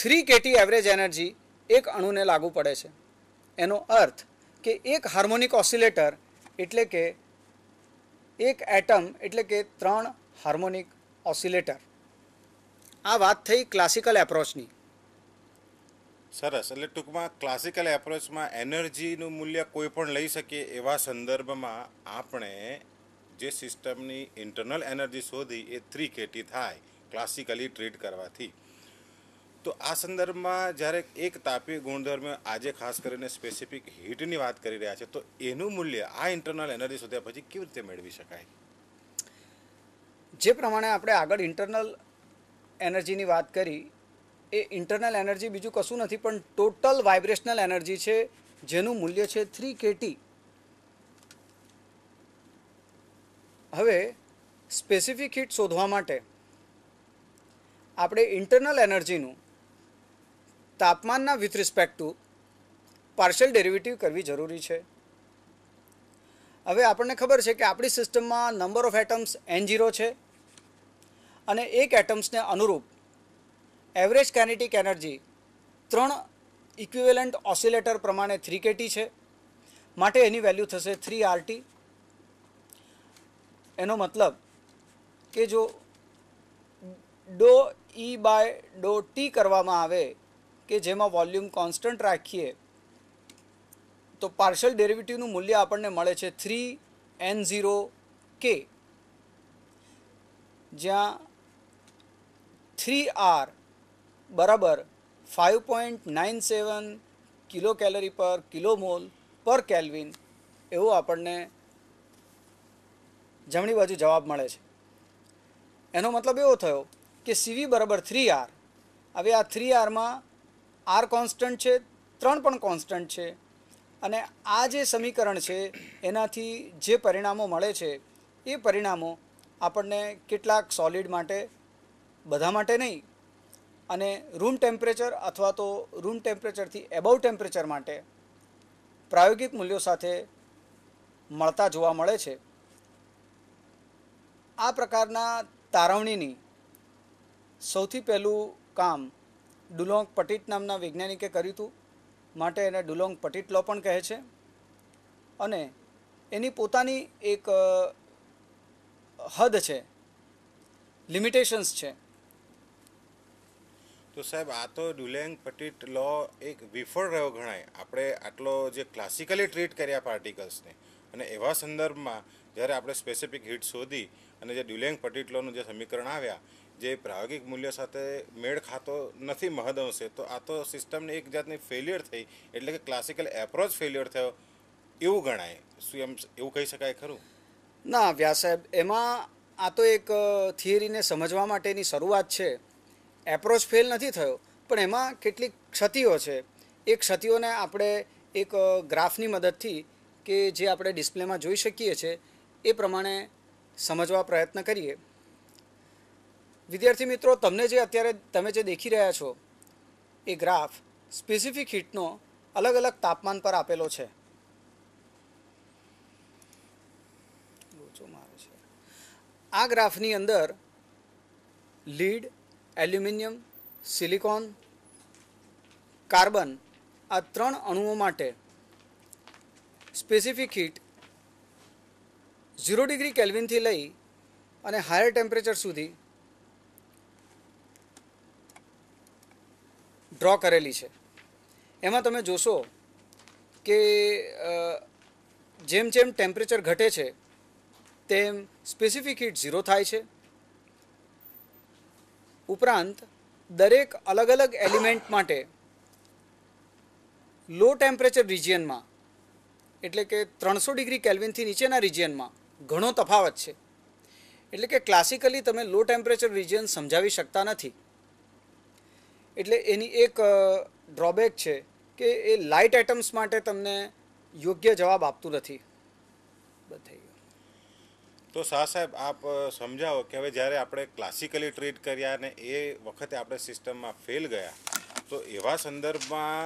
three KT average energy એક અણુને લાગુ પડે છે એનો અર્થ કે એક હાર્મોનિક ઓસિલેટર એટલે કે એક એટમ એટલે કે ત્રણ હાર્મોનિક ઓસિલેટર આ વાત થઈ ક્લાસિકલ એપ્રોચની સરસ એટલે ટૂંકમાં ક્લાસિકલ એપ્રોચમાં એનર્જીનું મૂલ્ય કોઈ પણ લઈ શકે એવા સંદર્ભમાં આપણે જે સિસ્ટમની ઇન્ટરનલ એનર્જી શોધી એ થ્રી કેટી થાય ક્લાસિકલી ટ્રીટ કરવાથી તો આ સંદર્ભમાં જ્યારે એક તાપી ગુણધર્મ આજે ખાસ કરીને સ્પેસિફિક હીટની વાત કરી રહ્યા છે તો એનું મૂલ્ય આ ઇન્ટરનલ એનર્જી શોધ્યા પછી કેવી રીતે મેળવી શકાય જે પ્રમાણે આપણે આગળ ઇન્ટરનલ એનર્જીની વાત કરી એ ઇન્ટરનલ એનર્જી બીજું કશું નથી પણ ટોટલ વાઇબ્રેશનલ એનર્જી છે જેનું મૂલ્ય છે થ્રી કેટી હવે સ્પેસિફિક હીટ શોધવા માટે આપણે ઇન્ટરનલ એનર્જીનું તાપમાનના with respect to partial derivative કરવી જરૂરી છે હવે આપણને ખબર છે કે આપણી સિસ્ટમમાં number of atoms N zero છે અને એક એટમ્સને અનુરૂપ એવરેજ કાઇનેટિક એનર્જી ત્રણ ઇક્વિવેલન્ટ ઓસિલેટર પ્રમાણે થ્રી કેટી છે માટે એની વેલ્યુ થશે થ્રી આરટી એનો મતલબ કે જો do E e by do T કરવામાં આવે કે જેમાં વોલ્યુમ કોન્સ્ટન્ટ રાખીએ તો પાર્શિયલ ડેરિવેટિવનું મૂલ્ય આપણને મળે છે થ્રી એન ઝીરો કે જ્યાં થ્રી આર બરાબર five point nine seven kilo calorie પર કિલો મોલ પર કેલ્વિન એવું આપણને જમણી બાજુ જવાબ મળે છે એનો મતલબ એવો થયો કે સીવી બરાબર થ્રી આર હવે આ થ્રી આરમાં આર કોન્સ્ટન્ટ છે ત્રણ પણ કોન્સ્ટન્ટ છે અને આ જે સમીકરણ છે એનાથી જે પરિણામો મળે છે એ પરિણામો આપણને કેટલાક સોલિડ માટે બધા માટે નહીં અને રૂમ ટેમ્પરેચર અથવા તો રૂમ ટેમ્પરેચરથી એબવ ટેમ્પરેચર માટે પ્રાયોગિક મૂલ્યો સાથે મળતા જોવા મળે છે આ પ્રકારના તારવણીની સૌથી પહેલું કામ ડુલોંગ પટિટ નામના વૈજ્ઞાનિકે કર્યું હતું માટે એને ડુલોંગ પટિટ લો પણ કહે છે અને એની પોતાની એક હદ છે લિમિટેશન્સ છે તો સાહેબ આ તો ડુલેંગ પટિટ લો એક વિફળ રહ્યો ગણાય આપણે આટલો જે ક્લાસિકલી ટ્રીટ કર્યા પાર્ટિકલ્સને અને એવા સંદર્ભમાં જ્યારે આપણે સ્પેસિફિક હીટ શોધી અને જે ડ્યુલેંગ પટિટ જે સમીકરણ આવ્યા જે પ્રાયોગિક મૂલ્ય સાથે મેળ ખાતો નથી મહદઅંશે તો આ તો સિસ્ટમને એક જાતની ફેલિયર થઈ એટલે કે ક્લાસિકલ એપ્રોચ ફેલિયર થયો એવું ગણાય શું એમ એવું કહી શકાય ખરું ના વ્યાસ સાહેબ એમાં આ તો એક થિયરીને સમજવા માટેની શરૂઆત છે એપ્રોચ ફેલ નથી થયો પણ એમાં કેટલીક ક્ષતિઓ છે એ ક્ષતિઓને આપણે એક ગ્રાફની મદદથી કે જે આપણે ડિસ્પ્લેમાં જોઈ શકીએ છીએ એ પ્રમાણે સમજવા પ્રયત્ન કરીએ વિદ્યાર્થી મિત્રો તમને જે અત્યારે તમે જે દેખી રહ્યા છો એ ગ્રાફ સ્પેસિફિક હીટનો અલગ અલગ તાપમાન પર આપેલો છે આ ગ્રાફની અંદર લીડ એલ્યુમિનિયમ સિલિકોન કાર્બન આ ત્રણ અણુઓ માટે સ્પેસિફિક હીટ ઝીરો ડિગ્રી કેલ્વિનથી લઈ અને હાયર ટેમ્પરેચર સુધી ડ્રો કરેલી છે એમાં તમે જોશો કે જેમ જેમ ટેમ્પરેચર ઘટે છે તેમ સ્પેસિફિક હીટ ઝીરો થાય છે ઉપરાંત દરેક અલગ અલગ એલિમેન્ટ માટે લો ટેમ્પરેચર રિજિયનમાં એટલે કે ત્રણસો ડિગ્રી કેલ્વિનથી નીચેના રિજિયનમાં ઘણો તફાવત છે એટલે કે ક્લાસિકલી તમે લો ટેમ્પરેચર રિજિયન સમજાવી શકતા નથી એટલે એની એક ડ્રોબેક છે કે એ લાઇટ આઇટમ્સ માટે તમને યોગ્ય જવાબ આપતું નથી થઈ તો શાહ સાહેબ આપ સમજાવો કે હવે જ્યારે આપણે ક્લાસિકલી ટ્રીટ કર્યા અને એ વખતે આપણે સિસ્ટમમાં ફેલ ગયા તો એવા સંદર્ભમાં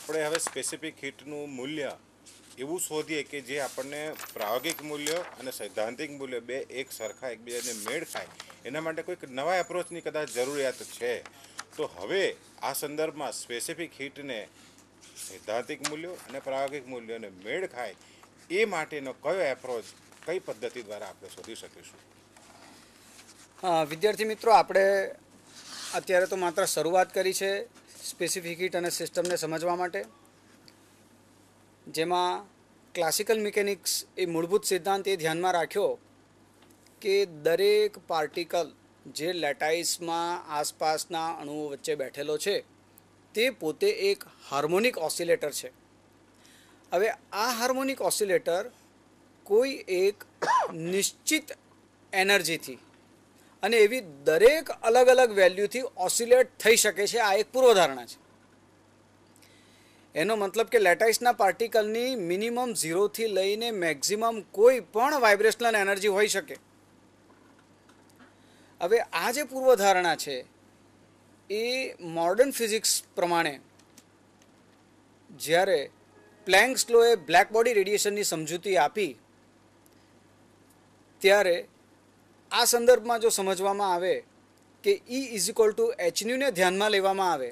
આપણે હવે સ્પેસિફિક હિટનું મૂલ્ય એવું શોધીએ કે જે આપણને પ્રાયોગિક મૂલ્ય અને સૈદ્ધાંતિક મૂલ્ય બે એક સરખા એકબીજાને મેળ ખાય એના માટે કોઈક નવા એપ્રોચની કદાચ જરૂરિયાત છે તો હવે આ સંદર્ભમાં સ્પેસિફિક હિટને સૈદ્ધાંતિક મૂલ્યો અને પ્રાયોગિક મૂલ્યોને મેળ ખાય એ માટેનો કયો એપ્રોચ કઈ પદ્ધતિ દ્વારા આપણે શોધી શકીશું વિદ્યાર્થી મિત્રો આપણે અત્યારે તો માત્ર શરૂઆત કરી છે સ્પેસિફિક હિટ અને સિસ્ટમને સમજવા માટે જેમાં ક્લાસિકલ મિકેનિક્સ એ મૂળભૂત સિદ્ધાંત એ ધ્યાનમાં રાખ્યો કે દરેક પાર્ટિકલ જે લેટાઇસમાં આસપાસના અણુઓ વચ્ચે બેઠેલો છે તે પોતે એક હાર્મોનિક ઓસિલેટર છે હવે આ હાર્મોનિક ઓસિલેટર કોઈ એક નિશ્ચિત એનર્જીથી અને એવી દરેક અલગ અલગ વેલ્યુથી ઓસિલેટ થઈ શકે છે આ એક પૂર્વધારણા છે એનો મતલબ કે લેટાઇસના પાર્ટિકલની મિનિમમ ઝીરોથી લઈને મેક્ઝિમમ કોઈ પણ વાઇબ્રેશનલ એનર્જી હોઈ શકે હવે આ જે પૂર્વધારણા છે એ મોડર્ન ફિઝિક્સ પ્રમાણે જ્યારે પ્લેન્ક્સ સ્લોએ બ્લેક બોડી રેડિએશનની સમજૂતી આપી ત્યારે આ સંદર્ભમાં જો સમજવામાં આવે કે ઈ ઇઝ ઇક્વલ ટુ એચન્યુને ધ્યાનમાં લેવામાં આવે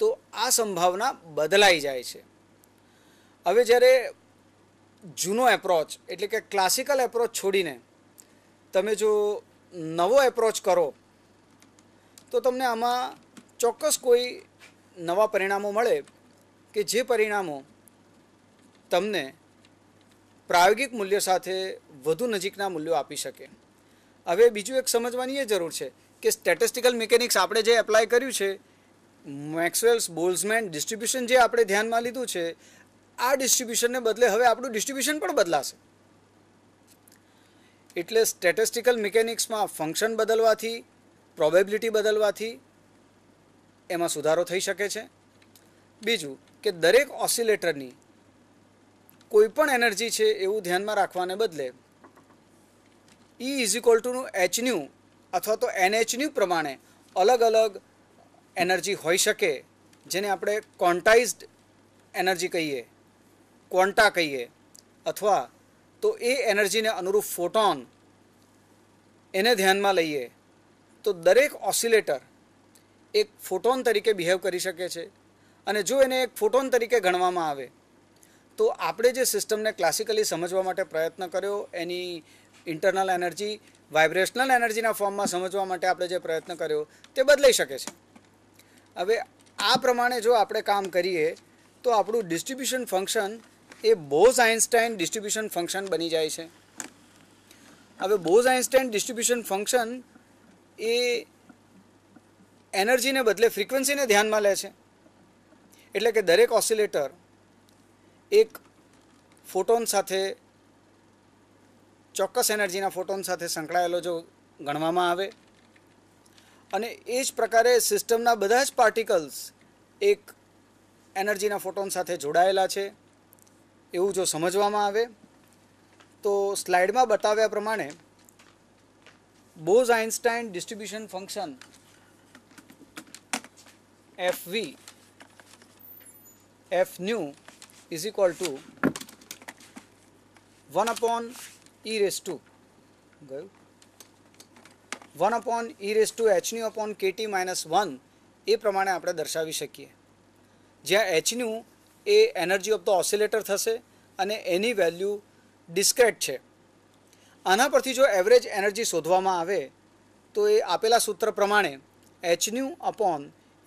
તો આ સંભાવના બદલાઈ જાય છે હવે જ્યારે જૂનો એપ્રોચ એટલે કે ક્લાસિકલ એપ્રોચ છોડીને તમે જો નવો એપ્રોચ કરો તો તમને આમાં ચોક્કસ કોઈ નવા પરિણામો મળે કે જે પરિણામો તમને પ્રાયોગિક મૂલ્ય સાથે વધુ નજીકના મૂલ્યો આપી શકે હવે બીજું એક સમજવાની એ જરૂર છે કે સ્ટેટિસ્ટિકલ મિકેનિક્સ આપણે જે એપ્લાય કર્યું છે મેક્સવેલ્સ બોલ્સમેન ડિસ્ટ્રીબ્યુશન જે આપણે ધ્યાનમાં લીધું છે આ ડિસ્ટ્રીબ્યુશનને બદલે હવે આપણું ડિસ્ટ્રીબ્યુશન પણ બદલાશે એટલે સ્ટેટિસ્ટિકલ મિકેનિક્સમાં ફંક્શન બદલવાથી પ્રોબેબિલિટી બદલવાથી એમાં સુધારો થઈ શકે છે બીજું કે દરેક ઓસિલેટરની કોઈપણ એનર્જી છે એવું ધ્યાનમાં રાખવાને બદલે ઈ ઇઝ ઇક્વલ ટુનું એચન્યુ અથવા તો એનએચન્યુ પ્રમાણે અલગ અલગ એનર્જી હોઈ શકે જેને આપણે ક્વોન્ટાઇઝડ એનર્જી કહીએ ક્વોન્ટા કહીએ અથવા તો એ એનર્જીને અનુરૂપ ફોટોન એને ધ્યાનમાં લઈએ તો દરેક ઓસિલેટર એક ફોટોન તરીકે બિહેવ કરી શકે છે અને જો એને એક ફોટોન તરીકે ગણવામાં આવે તો આપણે જે સિસ્ટમને ક્લાસિકલી સમજવા માટે પ્રયત્ન કર્યો એની ઇન્ટરનલ એનર્જી વાઇબ્રેશનલ એનર્જીના ફોર્મમાં સમજવા માટે આપણે જે પ્રયત્ન કર્યો તે બદલાઈ શકે છે હવે આ પ્રમાણે જો આપણે કામ કરીએ તો આપણું ડિસ્ટ્રિબ્યુશન ફંક્શન એ બોઝ આઇન્સ્ટાઇન ડિસ્ટ્રીબ્યુશન ફંક્શન બની જાય છે હવે બોઝ આઇન્સ્ટાઈન ડિસ્ટ્રીબ્યુશન ફંક્શન એ એનર્જીને બદલે ફ્રિકવન્સીને ધ્યાનમાં લે છે એટલે કે દરેક ઓસિલેટર એક ફોટોન સાથે ચોક્કસ એનર્જીના ફોટોન સાથે સંકળાયેલો જો ગણવામાં આવે અને એ જ પ્રકારે સિસ્ટમના બધા જ પાર્ટિકલ્સ એક એનર્જીના ફોટોન સાથે જોડાયેલા છે એવું જો સમજવામાં આવે તો સ્લાઇડમાં બતાવ્યા પ્રમાણે Bose Einstein distribution function F V F nu is equal to one upon E raise to ગયું one upon E raise to h nu upon KT minus one એ પ્રમાણે આપણે દર્શાવી શકીએ જ્યાં એચન્યુ એ એનર્જી ઓફ ધ ઓસિલેટર થશે અને એની વેલ્યુ ડિસ્ક્રેટ છે આના પરથી જો એવરેજ એનર્જી શોધવામાં આવે તો એ આપેલા સૂત્ર પ્રમાણે h nu upon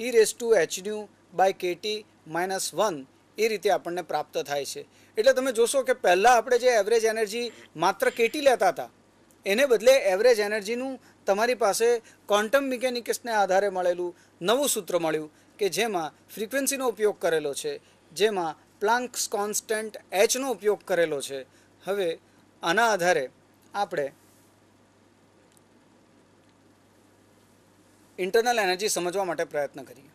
E raise to h nu by KT minus one એ રીતે આપણને પ્રાપ્ત થાય છે એટલે તમે જોશો કે પહેલાં આપણે જે એવરેજ એનર્જી માત્ર કેટી લેતા હતા એને બદલે એવરેજ એનર્જીનું તમારી પાસે ક્વોન્ટમ મિકેનિક્સને આધારે મળેલું નવું સૂત્ર મળ્યું કે જેમાં ફ્રિકવન્સીનો ઉપયોગ કરેલો છે જેમાં પ્લાન્ક્સ કોન્સ્ટન્ટ એચનો ઉપયોગ કરેલો છે હવે આના આધારે આપણે ઇન્ટરનલ એનર્જી સમજવા માટે પ્રયત્ન કરીએ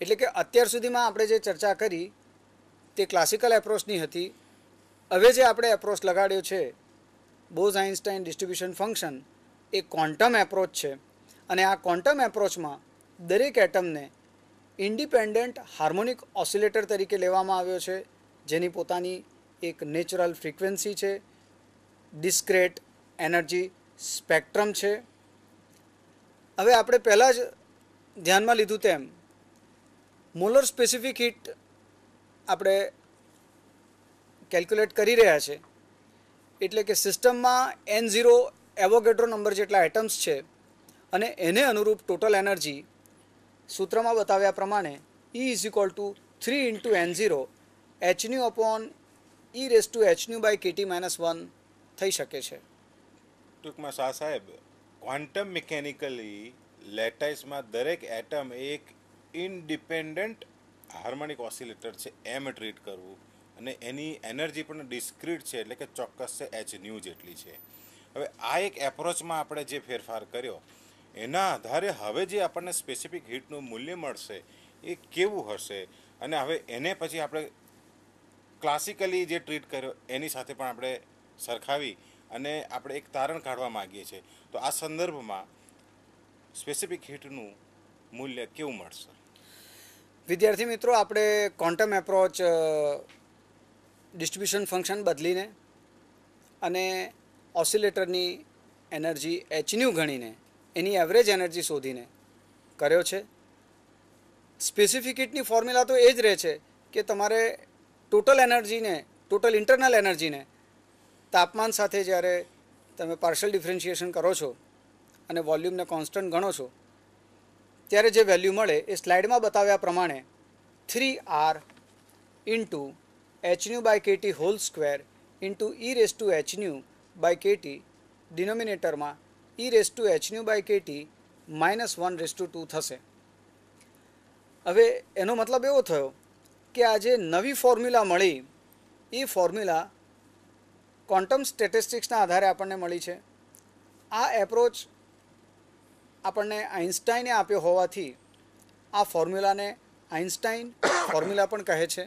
એટલે કે અત્યાર સુધીમાં આપણે જે ચર્ચા કરી તે ક્લાસિકલ એપ્રોચની હતી હવે જે આપણે એપ્રોચ લગાડ્યો છે બોઝ આઇન્સ્ટાઇન ડિસ્ટ્રીબ્યુશન ફંક્શન એ ક્વોન્ટમ એપ્રોચ છે અને આ ક્વોન્ટમ એપ્રોચમાં દરેક એટમને ઇન્ડિપેન્ડન્ટ હાર્મોનિક ઓસિલેટર તરીકે લેવામાં આવ્યો છે જેની પોતાની એક નેચરલ ફ્રિકવન્સી છે ડિસ્ક્રેટ એનર્જી સ્પેક્ટ્રમ છે હવે આપણે પહેલાં જ ધ્યાનમાં લીધું તેમ મોલર સ્પેસિફિક હિટ આપણે કેલ્ક્યુલેટ કરી રહ્યા છે એટલે કે સિસ્ટમમાં એન ઝીરો એવોગેડ્રો નંબર જેટલા એટમ્સ છે અને એને અનુરૂપ ટોટલ એનર્જી સૂત્રમાં બતાવ્યા પ્રમાણે E is equal to three into N zero h nu upon E raise to h nu by KT minus one થઈ શકે છે ટૂંકમાં શાહ સાહેબ ક્વોન્ટમ મિકેનિકલી લેટાઇસમાં દરેક એટમ એક ઇન્ડિપેન્ડન્ટ હાર્મોનિક ઓસિલેટર છે એમ ટ્રીટ કરવું અને એની એનર્જી પણ ડિસ્ક્રીટ છે એટલે કે ચોક્કસ છે એચ ન્યૂ જેટલી છે હવે આ એક એપ્રોચમાં આપણે જે ફેરફાર કર્યો એના આધારે હવે જે આપણને સ્પેસિફિક હિટનું મૂલ્ય મળશે એ કેવું હશે અને હવે એને પછી આપણે ક્લાસિકલી જે ટ્રીટ કર્યો એની સાથે પણ આપણે સરખાવી અને આપણે એક તારણ કાઢવા માગીએ છીએ તો આ સંદર્ભમાં સ્પેસિફિક હિટનું મૂલ્ય કેવું મળશે વિદ્યાર્થી મિત્રો આપણે ક્વોન્ટમ એપ્રોચ ડિસ્ટ્રીબ્યુશન ફંક્શન બદલીને અને ઓસિલેટરની એનર્જી એચન્યુ ગણીને એની એવરેજ એનર્જી શોધીને કર્યો છે સ્પેસિફિક ફોર્મ્યુલા તો એ જ રહે છે કે તમારે ટોટલ એનર્જીને ટોટલ ઇન્ટરનલ એનર્જીને તાપમાન સાથે જ્યારે તમે પાર્શિયલ ડિફરન્શિએશન કરો છો અને વોલ્યુમને કોન્સ્ટન્ટ ગણો છો ત્યારે જે વેલ્યુ મળે એ સ્લાઇડમાં બતાવ્યા પ્રમાણે three R into h nu by KT whole square into E raise to h nu by KT ડિનોમિનેટરમાં E raise to h nu by KT minus one raise to two થશે હવે એનો મતલબ એવો થયો કે આ જે નવી ફોર્મ્યુલા મળી એ ફોર્મ્યુલા ક્વોન્ટમ સ્ટેટિસ્ટિક્સના આધારે આપણને મળી છે આ એપ્રોચ આપણને આઇન્સ્ટાઈને આપ્યો હોવાથી આ ફોર્મ્યુલાને આઇન્સ્ટાઇન ફોર્મ્યુલા પણ કહે છે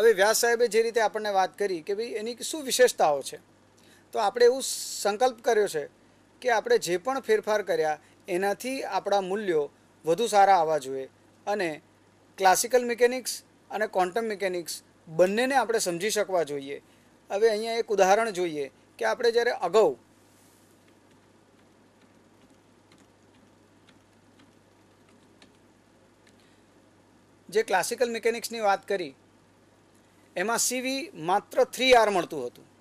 હવે વ્યાસ સાહેબે જે રીતે આપણને વાત કરી કે ભાઈ એની શું વિશેષતાઓ છે તો આપણે એવું સંકલ્પ કર્યો છે કે આપણે જે પણ ફેરફાર કર્યા એનાથી આપણા મૂલ્યો વધુ સારા આવવા જોઈએ અને ક્લાસિકલ મિકેનિક્સ અને ક્વોન્ટમ મિકેનિક્સ બંનેને આપણે સમજી શકવા જોઈએ હવે અહીંયા એક ઉદાહરણ જોઈએ કે આપણે જ્યારે અગાઉ જે ક્લાસિકલ મિકેનિક્સની વાત કરી એમાં સીવી માત્ર થ્રી આર મળતું હતું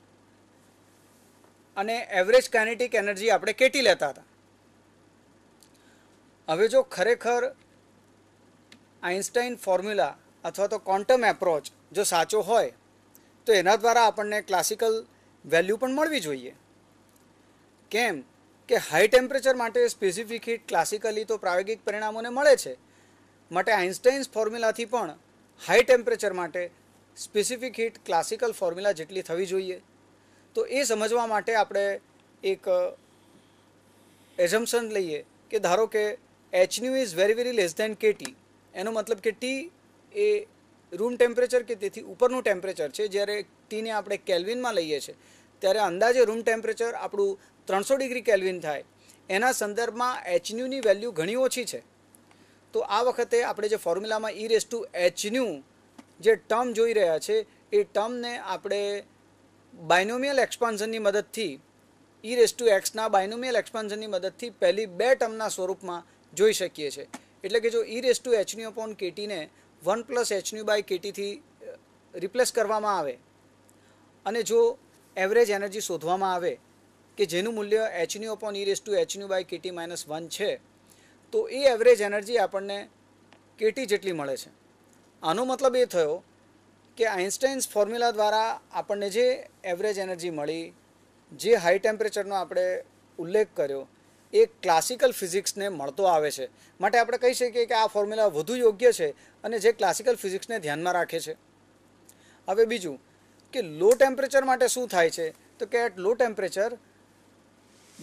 અને એવરેજ કાઇનેટિક એનર્જી આપણે કેટી લેતા હતા હવે જો ખરેખર આઇન્સ્ટાઇન ફોર્મ્યુલા અથવા તો ક્વોન્ટમ એપ્રોચ જો સાચો હોય તો એના દ્વારા આપણને ક્લાસિકલ વેલ્યુ પણ મળવી જોઈએ કેમ કે હાઈ ટેમ્પરેચર માટે સ્પેસિફિક હીટ ક્લાસિકલી તો પ્રાયોગિક પરિણામોને મળે છે માટે આઇન્સ્ટાઇન્સ ફોર્મ્યુલાથી પણ હાઈ ટેમ્પરેચર માટે સ્પેસિફિક હીટ ક્લાસિકલ ફોર્મ્યુલા જેટલી થવી જોઈએ તો એ સમજવા માટે આપણે એક એઝમ્પશન લઈએ કે ધારો કે h nu is very very less than K T એનો મતલબ કે ટી એ રૂમ ટેમ્પરેચર કે તેથી ઉપરનું ટેમ્પરેચર છે જ્યારે ટીને આપણે કેલ્વિનમાં લઈએ છીએ ત્યારે અંદાજે રૂમ ટેમ્પરેચર આપણું ત્રણસો ડિગ્રી કેલ્વિન થાય એના સંદર્ભમાં એચન્યુની વેલ્યુ ઘણી ઓછી છે તો આ વખતે આપણે જે ફોર્મ્યુલામાં ઈ રેસ ટુ એચન્યુ જે ટર્મ જોઈ રહ્યા છે એ ટર્મને આપણે બાયનોમિયલ એક્સપાન્શનની મદદથી ઈ રેસ ટુ એક્સના બાયનોમિયલ એક્સપાન્શનની મદદથી પહેલી બે ટર્મના સ્વરૂપમાં જોઈ શકીએ છીએ એટલે કે જો E raise to h nu upon કેટીને વન પ્લસ એચન્યુ બાય કેટીથી રિપ્લેસ કરવામાં આવે અને જો એવરેજ એનર્જી શોધવામાં આવે કે જેનું મૂલ્ય h nu upon E raise to h nu by KT minus one છે તો એ એવરેજ એનર્જી આપણને કેટી જેટલી મળે છે આનો મતલબ એ થયો કે આઇન્સ્ટાઇન્સ ફોર્મ્યુલા દ્વારા આપણને જે એવરેજ એનર્જી મળી જે હાઈ ટેમ્પરેચરનો આપણે ઉલ્લેખ કર્યો એ ક્લાસિકલ ફિઝિક્સને મળતો આવે છે માટે આપણે કહી શકીએ કે આ ફોર્મ્યુલા વધુ યોગ્ય છે અને જે ક્લાસિકલ ફિઝિક્સને ધ્યાનમાં રાખે છે હવે બીજું કે લો ટેમ્પરેચર માટે શું થાય છે તો કે એટ લો ટેમ્પરેચર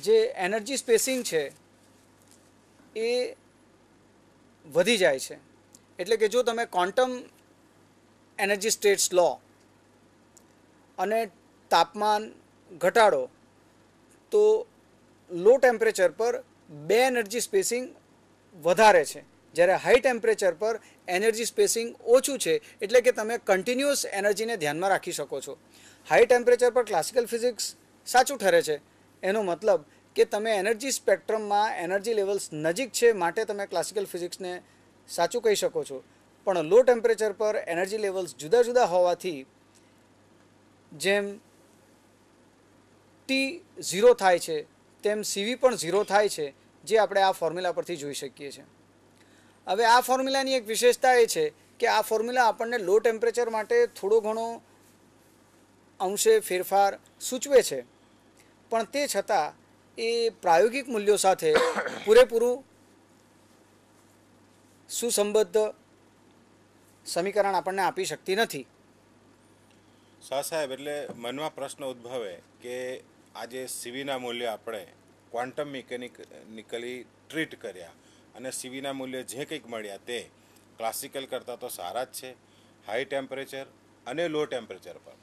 જે એનર્જી સ્પેસિંગ છે એ વધી જાય છે એટલે કે જો તમે ક્વોન્ટમ એનર્જી સ્ટેટ્સ લો અને તાપમાન ઘટાડો તો લો ટેમ્પરેચર પર બે એનર્જી સ્પેસિંગ વધારે છે જ્યારે હાઈ ટેમ્પરેચર પર એનર્જી સ્પેસિંગ ઓછું છે એટલે કે તમે કન્ટિન્યુઅસ એનર્જીને ધ્યાનમાં રાખી શકો છો હાઈ ટેમ્પરેચર પર ક્લાસિકલ ફિઝિક્સ સાચું ઠરે છે એનો મતલબ કે તમે એનર્જી સ્પેક્ટ્રમમાં એનર્જી લેવલ્સ નજીક છે માટે તમે ક્લાસિકલ ફિઝિક્સને સાચું કહી શકો છો પણ લો ટેમ્પરેચર પર એનર્જી લેવલ્સ જુદા જુદા હોવાથી જેમ ટી ઝીરો થાય છે તેમ સીવી પણ ઝીરો થાય છે જે આપણે આ ફોર્મ્યુલા પરથી જોઈ શકીએ છીએ હવે આ ફોર્મ્યુલાની એક વિશેષતા એ છે કે આ ફોર્મ્યુલા આપણને લો ટેમ્પરેચર માટે થોડો ઘણો અંશે ફેરફાર સૂચવે છે પણ તે છતાં એ પ્રાયોગિક મૂલ્યો સાથે પૂરેપૂરું સુસંબદ્ધ સમીકરણ આપણને આપી શકતી નથી શાહ સાહેબ એટલે મનમાં પ્રશ્ન ઉદ્ભવે કે આજે સીવીના મૂલ્ય આપણે ક્વોન્ટમ મિકેનિકલી ટ્રીટ કર્યા અને સીવીના મૂલ્ય જે કંઈક મળ્યા તે ક્લાસિકલ કરતાં તો સારા જ છે હાઈ ટેમ્પરેચર અને લો ટેમ્પરેચર પર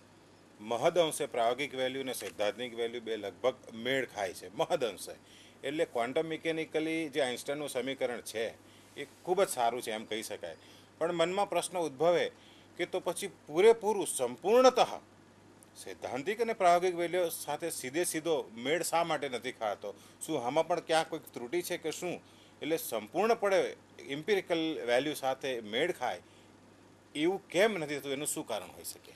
મહદ અંશે પ્રાયોગિક વેલ્યુ અને સૈદ્ધાંતિક વેલ્યુ બે લગભગ મેળ ખાય છે મહદ અંશે એટલે ક્વોન્ટમ મિકેનિકલી જે આઇન્સ્ટનનું સમીકરણ છે એ ખૂબ જ સારું છે એમ કહી શકાય પણ મનમાં પ્રશ્ન ઉદ્ભવે કે તો પછી પૂરેપૂરું સંપૂર્ણતઃ સૈદ્ધાંતિક અને પ્રાયોગિક વેલ્યુ સાથે સીધે સીધો મેળ શા માટે નથી ખાતો શું આમાં પણ ક્યાં કોઈક ત્રુટિ છે કે શું એટલે સંપૂર્ણપણે ઇમ્પિરિકલ વેલ્યુ સાથે મેળ ખાય એવું કેમ નથી થતું એનું શું કારણ હોઈ શકે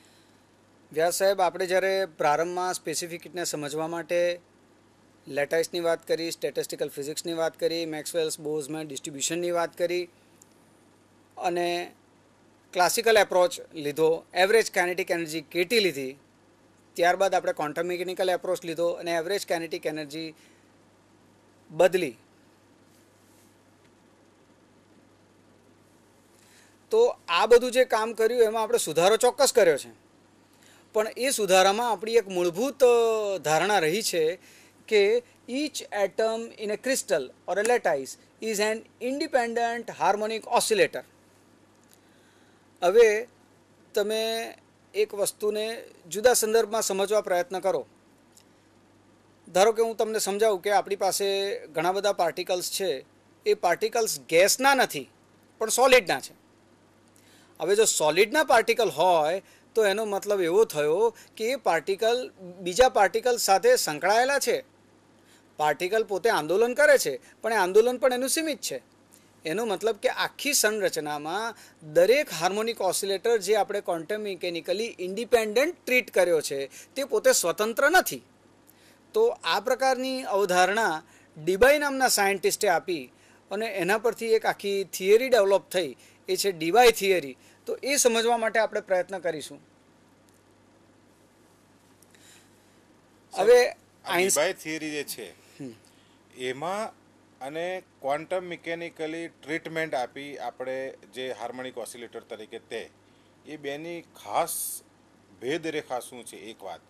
વ્યાસ સાહેબ આપણે જ્યારે પ્રારંભમાં સ્પેસિફિકને સમજવા માટે લેટાઇસની વાત કરી સ્ટેટિસ્ટિકલ ફિઝિક્સની વાત કરી મેક્સવેલ્સ બોઝમાં ડિસ્ટ્રીબ્યુશનની વાત કરી અને ક્લાસિકલ એપ્રોચ લીધો એવરેજ કેનેટિક એનર્જી કેટી લીધી ત્યારબાદ આપણે ક્વોન્ટમ મિકેનિકલ એપ્રોચ લીધો અને એવરેજ કાઇનેટિક એનર્જી બદલી તો આ બધું જે કામ કર્યું એમાં આપણે સુધારો ચોક્કસ કર્યો છે પણ એ સુધારામાં આપણી એક મૂળભૂત ધારણા રહી છે કે each atom in a crystal or a lattice is an independent harmonic oscillator હવે તમે એક વસ્તુને જુદા સંદર્ભમાં સમજવા પ્રયત્ન કરો ધારો કે હું તમને સમજાવું કે આપણી પાસે ઘણા બધા પાર્ટિકલ્સ છે એ પાર્ટિકલ્સ ગેસના નથી પણ સોલિડના છે હવે જો સોલિડના પાર્ટિકલ હોય તો એનો મતલબ એવો થયો કે એ પાર્ટિકલ બીજા પાર્ટિકલ સાથે સંકળાયેલા છે પાર્ટિકલ પોતે આંદોલન કરે છે પણ એ આંદોલન પણ એનું સીમિત છે એનો મતલબ કે આખી સંરચનામાં દરેક હાર્મોનિક ઓસિલેટર જે આપણે ક્વોન્ટમ મિકેનિકલી ઇન્ડિપેન્ડન્ટ ટ્રીટ કર્યો છે તે પોતે સ્વતંત્ર નથી તો આ પ્રકારની અવધારણા ડીબાઈ નામના સાયન્ટિસ્ટે આપી અને એના પરથી એક આખી થિયરી ડેવલપ થઈ એ છે ડીવાય થિયરી તો એ સમજવા માટે આપણે પ્રયત્ન કરીશું હવે ડીબાઈ થિયરી જે છે એમાં અને ક્વોન્ટમ મિકેનિકલી ટ્રીટમેન્ટ આપી આપણે જે હાર્મોનિક ઓસિલેટર તરીકે તે એ બેની ખાસ ભેદરેખા શું છે એક વાત